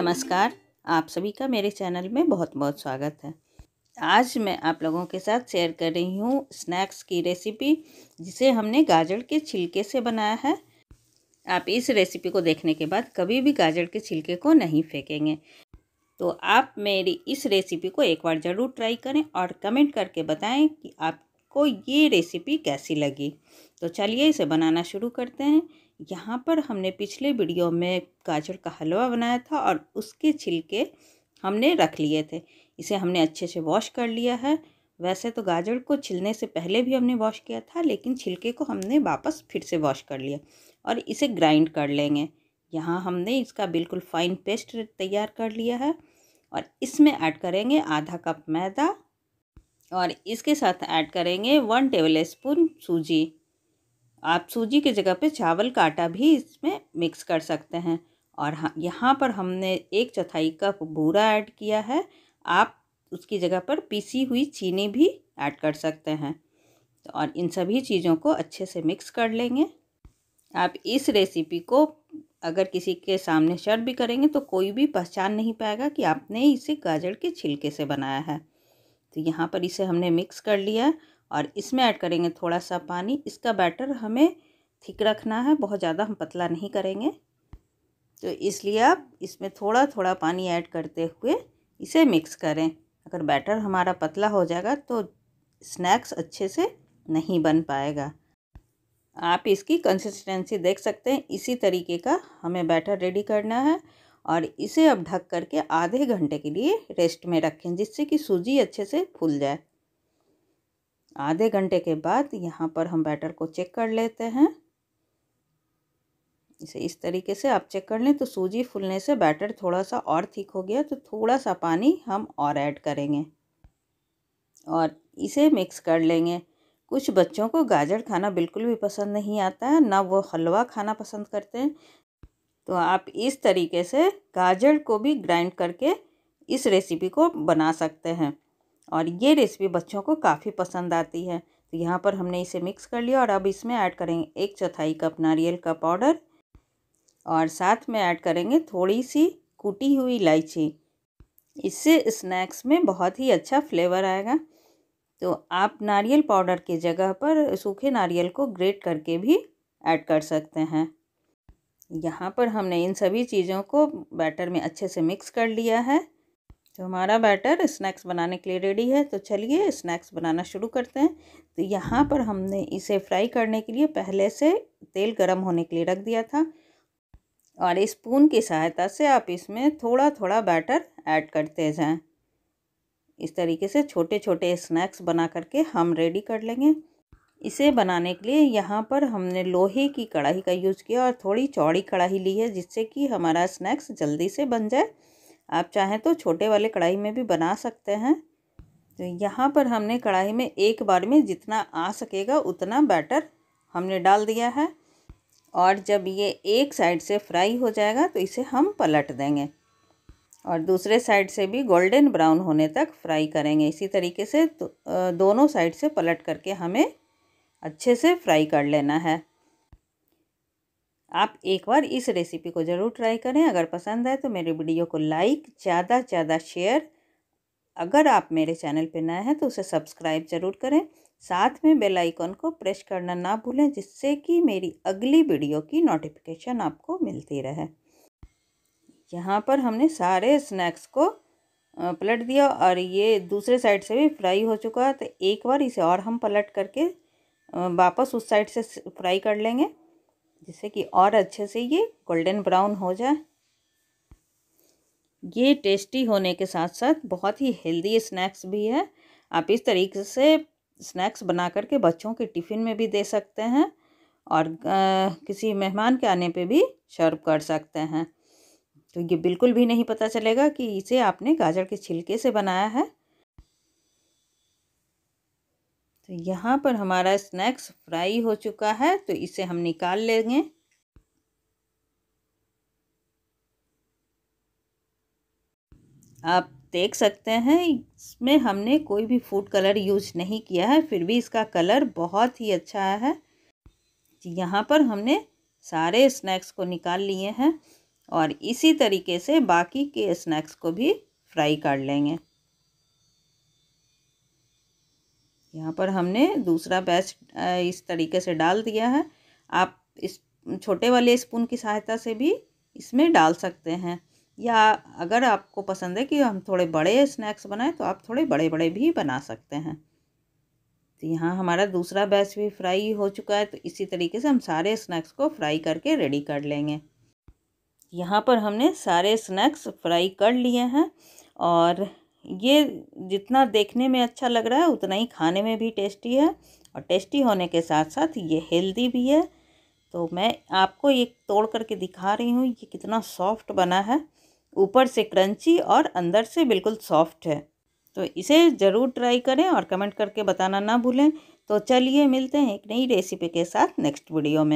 नमस्कार आप सभी का मेरे चैनल में बहुत बहुत स्वागत है आज मैं आप लोगों के साथ शेयर कर रही हूँ स्नैक्स की रेसिपी जिसे हमने गाजर के छिलके से बनाया है आप इस रेसिपी को देखने के बाद कभी भी गाजर के छिलके को नहीं फेंकेंगे तो आप मेरी इस रेसिपी को एक बार ज़रूर ट्राई करें और कमेंट करके बताएं कि आपको ये रेसिपी कैसी लगी तो चलिए इसे बनाना शुरू करते हैं यहाँ पर हमने पिछले वीडियो में गाजर का हलवा बनाया था और उसके छिलके हमने रख लिए थे इसे हमने अच्छे से वॉश कर लिया है वैसे तो गाजर को छिलने से पहले भी हमने वॉश किया था लेकिन छिलके को हमने वापस फिर से वॉश कर लिया और इसे ग्राइंड कर लेंगे यहाँ हमने इसका बिल्कुल फाइन पेस्ट तैयार कर लिया है और इसमें ऐड करेंगे आधा कप मैदा और इसके साथ ऐड करेंगे वन टेबल स्पून सूजी आप सूजी की जगह पे चावल का आटा भी इसमें मिक्स कर सकते हैं और हाँ यहाँ पर हमने एक चौथाई कप बूरा ऐड किया है आप उसकी जगह पर पीसी हुई चीनी भी ऐड कर सकते हैं तो और इन सभी चीज़ों को अच्छे से मिक्स कर लेंगे आप इस रेसिपी को अगर किसी के सामने शेयर भी करेंगे तो कोई भी पहचान नहीं पाएगा कि आपने इसे गाजर के छिलके से बनाया है तो यहाँ पर इसे हमने मिक्स कर लिया और इसमें ऐड करेंगे थोड़ा सा पानी इसका बैटर हमें थिक रखना है बहुत ज़्यादा हम पतला नहीं करेंगे तो इसलिए आप इसमें थोड़ा थोड़ा पानी ऐड करते हुए इसे मिक्स करें अगर बैटर हमारा पतला हो जाएगा तो स्नैक्स अच्छे से नहीं बन पाएगा आप इसकी कंसिस्टेंसी देख सकते हैं इसी तरीके का हमें बैटर रेडी करना है और इसे अब ढक करके आधे घंटे के लिए रेस्ट में रखें जिससे कि सूजी अच्छे से फूल जाए आधे घंटे के बाद यहाँ पर हम बैटर को चेक कर लेते हैं इसे इस तरीके से आप चेक कर लें तो सूजी फूलने से बैटर थोड़ा सा और ठीक हो गया तो थोड़ा सा पानी हम और ऐड करेंगे और इसे मिक्स कर लेंगे कुछ बच्चों को गाजर खाना बिल्कुल भी पसंद नहीं आता है ना वो हलवा खाना पसंद करते हैं तो आप इस तरीके से गाजर को भी ग्राइंड करके इस रेसिपी को बना सकते हैं और ये रेसिपी बच्चों को काफ़ी पसंद आती है तो यहाँ पर हमने इसे मिक्स कर लिया और अब इसमें ऐड करेंगे एक चौथाई कप नारियल का पाउडर और साथ में ऐड करेंगे थोड़ी सी कूटी हुई इलायची इससे स्नैक्स में बहुत ही अच्छा फ्लेवर आएगा तो आप नारियल पाउडर की जगह पर सूखे नारियल को ग्रेट करके भी ऐड कर सकते हैं यहाँ पर हमने इन सभी चीज़ों को बैटर में अच्छे से मिक्स कर लिया है तो हमारा बैटर स्नैक्स बनाने के लिए रेडी है तो चलिए स्नैक्स बनाना शुरू करते हैं तो यहाँ पर हमने इसे फ्राई करने के लिए पहले से तेल गर्म होने के लिए रख दिया था और स्पून की सहायता से आप इसमें थोड़ा थोड़ा बैटर ऐड करते जाएं इस तरीके से छोटे छोटे स्नैक्स बना करके हम रेडी कर लेंगे इसे बनाने के लिए यहाँ पर हमने लोहे की कढ़ाई का यूज़ किया और थोड़ी चौड़ी कढ़ाई ली है जिससे कि हमारा स्नैक्स जल्दी से बन जाए आप चाहें तो छोटे वाले कढ़ाई में भी बना सकते हैं तो यहाँ पर हमने कढ़ाई में एक बार में जितना आ सकेगा उतना बैटर हमने डाल दिया है और जब ये एक साइड से फ्राई हो जाएगा तो इसे हम पलट देंगे और दूसरे साइड से भी गोल्डन ब्राउन होने तक फ्राई करेंगे इसी तरीके से दोनों साइड से पलट करके हमें अच्छे से फ्राई कर लेना है आप एक बार इस रेसिपी को ज़रूर ट्राई करें अगर पसंद आए तो मेरे वीडियो को लाइक ज़्यादा ज़्यादा शेयर अगर आप मेरे चैनल पर नए हैं तो उसे सब्सक्राइब ज़रूर करें साथ में बेल आइकन को प्रेस करना ना भूलें जिससे कि मेरी अगली वीडियो की नोटिफिकेशन आपको मिलती रहे यहाँ पर हमने सारे स्नैक्स को पलट दिया और ये दूसरे साइड से भी फ्राई हो चुका है तो एक बार इसे और हम पलट करके वापस उस साइड से फ्राई कर लेंगे जिससे कि और अच्छे से ये गोल्डन ब्राउन हो जाए ये टेस्टी होने के साथ साथ बहुत ही हेल्दी स्नैक्स भी है आप इस तरीके से स्नैक्स बना करके बच्चों के टिफ़िन में भी दे सकते हैं और आ, किसी मेहमान के आने पे भी सर्व कर सकते हैं तो ये बिल्कुल भी नहीं पता चलेगा कि इसे आपने गाजर के छिलके से बनाया है तो यहाँ पर हमारा स्नैक्स फ्राई हो चुका है तो इसे हम निकाल लेंगे आप देख सकते हैं इसमें हमने कोई भी फूड कलर यूज नहीं किया है फिर भी इसका कलर बहुत ही अच्छा है यहाँ पर हमने सारे स्नैक्स को निकाल लिए हैं और इसी तरीके से बाकी के स्नैक्स को भी फ्राई कर लेंगे यहाँ पर हमने दूसरा बैच इस तरीके से डाल दिया है आप इस छोटे वाले स्पून की सहायता से भी इसमें डाल सकते हैं या अगर आपको पसंद है कि हम थोड़े बड़े स्नैक्स बनाएं तो आप थोड़े बड़े बड़े भी बना सकते हैं तो यहाँ हमारा दूसरा बैच भी फ्राई हो चुका है तो इसी तरीके से हम सारे स्नैक्स को फ्राई करके रेडी कर लेंगे यहाँ पर हमने सारे स्नैक्स फ्राई कर लिए हैं और ये जितना देखने में अच्छा लग रहा है उतना ही खाने में भी टेस्टी है और टेस्टी होने के साथ साथ ये हेल्दी भी है तो मैं आपको ये तोड़ करके दिखा रही हूँ ये कितना सॉफ्ट बना है ऊपर से क्रंची और अंदर से बिल्कुल सॉफ्ट है तो इसे ज़रूर ट्राई करें और कमेंट करके बताना ना भूलें तो चलिए मिलते हैं एक नई रेसिपी के साथ नेक्स्ट वीडियो में